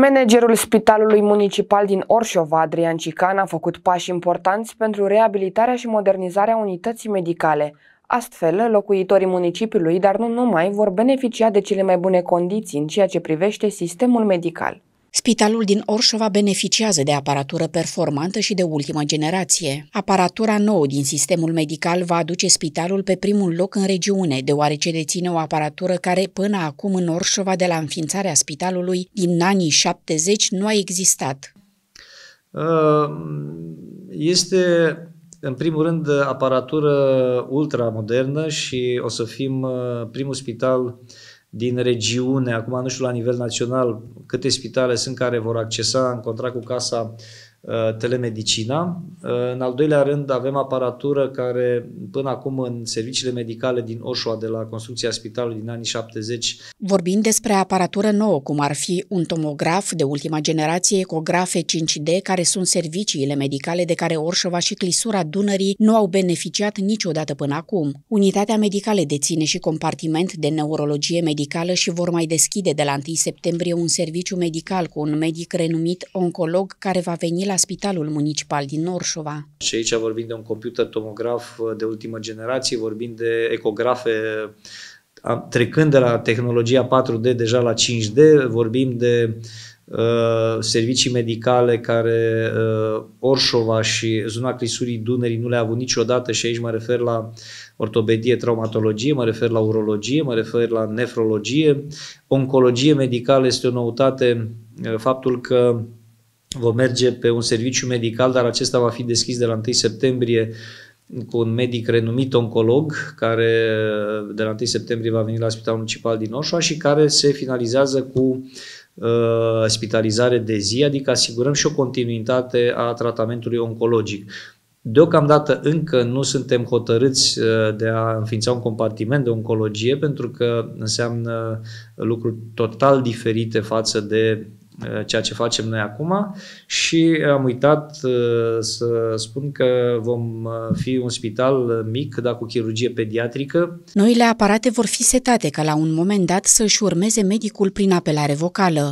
Managerul Spitalului Municipal din Orșova, Adrian Cican, a făcut pași importanți pentru reabilitarea și modernizarea unității medicale. Astfel, locuitorii municipiului, dar nu numai, vor beneficia de cele mai bune condiții în ceea ce privește sistemul medical. Spitalul din Orșova beneficiază de aparatură performantă și de ultimă generație. Aparatura nouă din sistemul medical va aduce spitalul pe primul loc în regiune, deoarece deține o aparatură care până acum în Orșova de la înființarea spitalului din anii 70 nu a existat. Uh, este în primul rând, aparatură ultramodernă și o să fim uh, primul spital din regiune, acum nu știu la nivel național câte spitale sunt care vor accesa în contract cu Casa Uh, telemedicina. Uh, în al doilea rând avem aparatură care până acum în serviciile medicale din Oșoa de la construcția spitalului din anii 70. Vorbind despre aparatură nouă, cum ar fi un tomograf de ultima generație, ecografe 5D, care sunt serviciile medicale de care Orșova și Clisura Dunării nu au beneficiat niciodată până acum. Unitatea medicală deține și compartiment de neurologie medicală și vor mai deschide de la 1 septembrie un serviciu medical cu un medic renumit oncolog care va veni la la Spitalul Municipal din Orșova. Și aici vorbim de un computer tomograf uh, de ultimă generație, vorbim de ecografe trecând de la tehnologia 4D deja la 5D, vorbim de uh, servicii medicale care uh, Orșova și zona clisurii Dunării nu le-a avut niciodată și aici mă refer la ortopedie, traumatologie, mă refer la urologie, mă refer la nefrologie. Oncologie medicală este o noutate, uh, faptul că Vom merge pe un serviciu medical, dar acesta va fi deschis de la 1 septembrie cu un medic renumit oncolog care de la 1 septembrie va veni la Spitalul Municipal din Oșoa și care se finalizează cu uh, spitalizare de zi, adică asigurăm și o continuitate a tratamentului oncologic. Deocamdată încă nu suntem hotărâți uh, de a înființa un compartiment de oncologie pentru că înseamnă lucruri total diferite față de Uh, ceea ce facem noi acum și am uitat uh, să spun că vom uh, fi un spital mic, dar cu chirurgie pediatrică. Noile aparate vor fi setate ca la un moment dat să-și urmeze medicul prin apelare vocală.